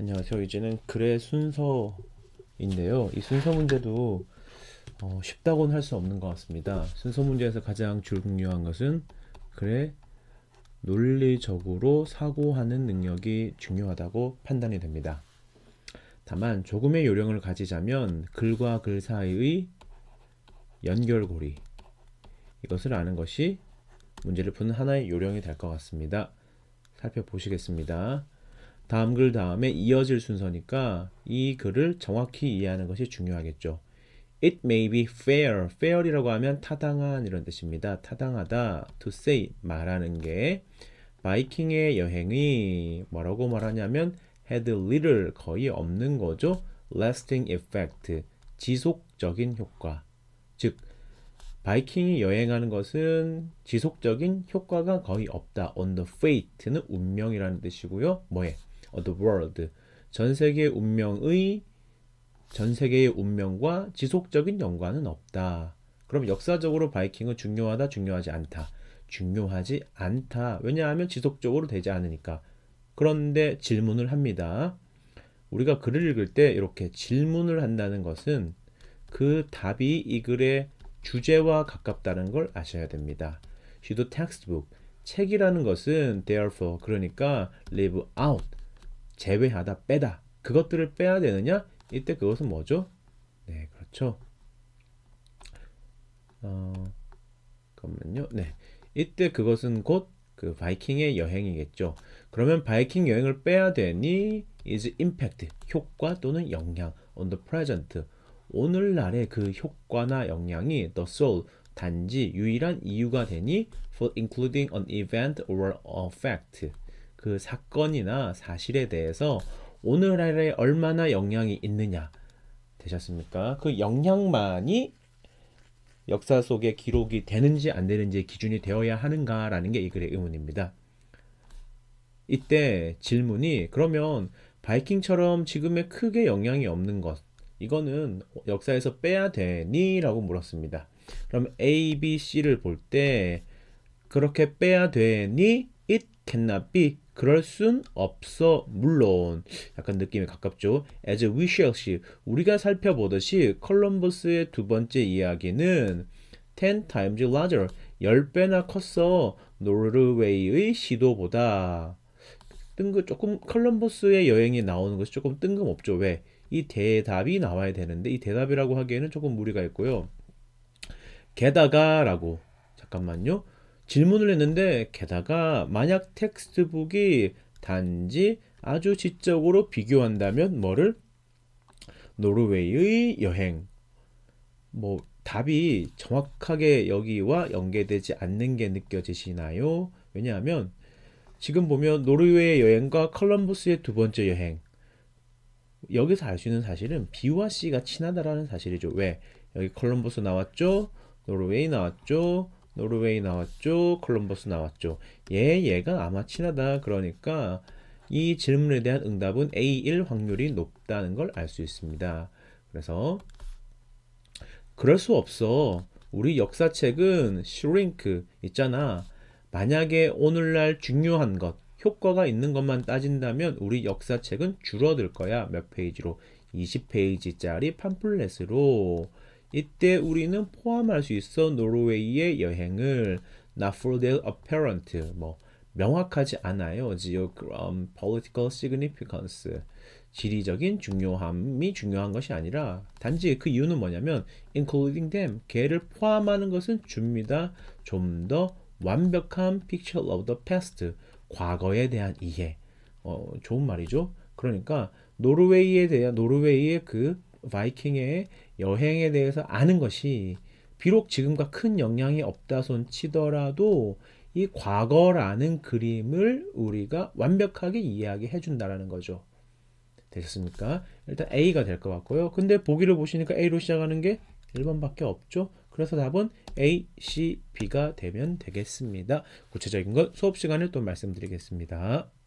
안녕하세요. 이제는 글의 순서인데요. 이 순서 문제도 어, 쉽다고는 할 수 없는 것 같습니다. 순서 문제에서 가장 중요한 것은 글의 논리적으로 사고하는 능력이 중요하다고 판단이 됩니다. 다만 조금의 요령을 가지자면 글과 글 사이의 연결고리 이것을 아는 것이 문제를 푸는 하나의 요령이 될 것 같습니다. 살펴보시겠습니다. 다음 글 다음에 이어질 순서니까 이 글을 정확히 이해하는 것이 중요하겠죠. It may be fair. fair이라고 하면 타당한 이런 뜻입니다. 타당하다. to say 말하는 게 바이킹의 여행이 뭐라고 말하냐면 had little 거의 없는 거죠. lasting effect 지속적인 효과. 즉 바이킹이 여행하는 것은 지속적인 효과가 거의 없다. on the fate는 운명이라는 뜻이고요. 뭐에 the world 전 세계의 운명의 전 세계의 운명과 지속적인 연관은 없다. 그럼 역사적으로 바이킹은 중요하다, 중요하지 않다. 중요하지 않다. 왜냐하면 지속적으로 되지 않으니까. 그런데 질문을 합니다. 우리가 글을 읽을 때 이렇게 질문을 한다는 것은 그 답이 이 글의 주제와 가깝다는 걸 아셔야 됩니다. 시도 텍스트북 책이라는 것은 therefore 그러니까 leave out 제외하다, 빼다. 그것들을 빼야 되느냐? 이때 그것은 뭐죠? 네, 그렇죠. 어, 잠깐만요. 네. 이때 그것은 곧 그 바이킹의 여행이겠죠. 그러면 바이킹 여행을 빼야 되니 is impact 효과 또는 영향 on the present 오늘날의 그 효과나 영향이 the soul 단지 유일한 이유가 되니 for including an event or a fact 그 사건이나 사실에 대해서 오늘날에 얼마나 영향이 있느냐 되셨습니까? 그 영향만이 역사 속에 기록이 되는지 안 되는지 기준이 되어야 하는가라는 게 이 글의 의문입니다. 이때 질문이 그러면 바이킹처럼 지금의 크게 영향이 없는 것 이거는 역사에서 빼야 되니? 라고 물었습니다. 그럼 A, B, C를 볼 때 그렇게 빼야 되니? It cannot be 그럴 순 없어 물론 약간 느낌이 가깝죠. As we shall see 우리가 살펴보듯이 컬럼버스의 두 번째 이야기는 10 times larger 10배나 컸어 노르웨이의 시도보다 뜬금 조금 컬럼버스의 여행이 나오는 것이 조금 뜬금없죠. 왜? 이 대답이 나와야 되는데 이 대답이라고 하기에는 조금 무리가 있고요. 게다가라고 잠깐만요. 질문을 했는데 게다가 만약 텍스트북이 단지 아주 지적으로 비교한다면 뭐를 노르웨이의 여행 뭐 답이 정확하게 여기와 연계되지 않는 게 느껴지시나요? 왜냐하면 지금 보면 노르웨이 여행과 컬럼버스의 두 번째 여행 여기서 알 수 있는 사실은 B와 C가 친하다라는 사실이죠. 왜? 여기 컬럼버스 나왔죠? 노르웨이 나왔죠? 노르웨이 나왔죠. 콜럼버스 나왔죠. 얘, 예, 얘가 아마 친하다. 그러니까 이 질문에 대한 응답은 A1 확률이 높다는 걸 알 수 있습니다. 그래서 그럴 수 없어. 우리 역사책은 s 링크 있잖아. 만약에 오늘날 중요한 것, 효과가 있는 것만 따진다면 우리 역사책은 줄어들 거야. 몇 페이지로? 20페이지짜리 팜플렛으로. 이때 우리는 포함할 수 있어 노르웨이의 여행을 not for their apparent 뭐 명확하지 않아요. 지역 political significance 지리적인 중요함이 중요한 것이 아니라 단지 그 이유는 뭐냐면 including them 걔를 포함하는 것은 줍니다. 좀 더 완벽한 picture of the past 과거에 대한 이해 어, 좋은 말이죠. 그러니까 노르웨이에 대한 노르웨이의 그 바이킹의 여행에 대해서 아는 것이 비록 지금과 큰 영향이 없다 손 치더라도 이 과거라는 그림을 우리가 완벽하게 이해하게 해준다라는 거죠. 되셨습니까? 일단 A가 될 것 같고요. 근데 보기를 보시니까 A로 시작하는 게 1번밖에 없죠. 그래서 답은 A, C, B가 되면 되겠습니다. 구체적인 건 수업 시간에 또 말씀드리겠습니다.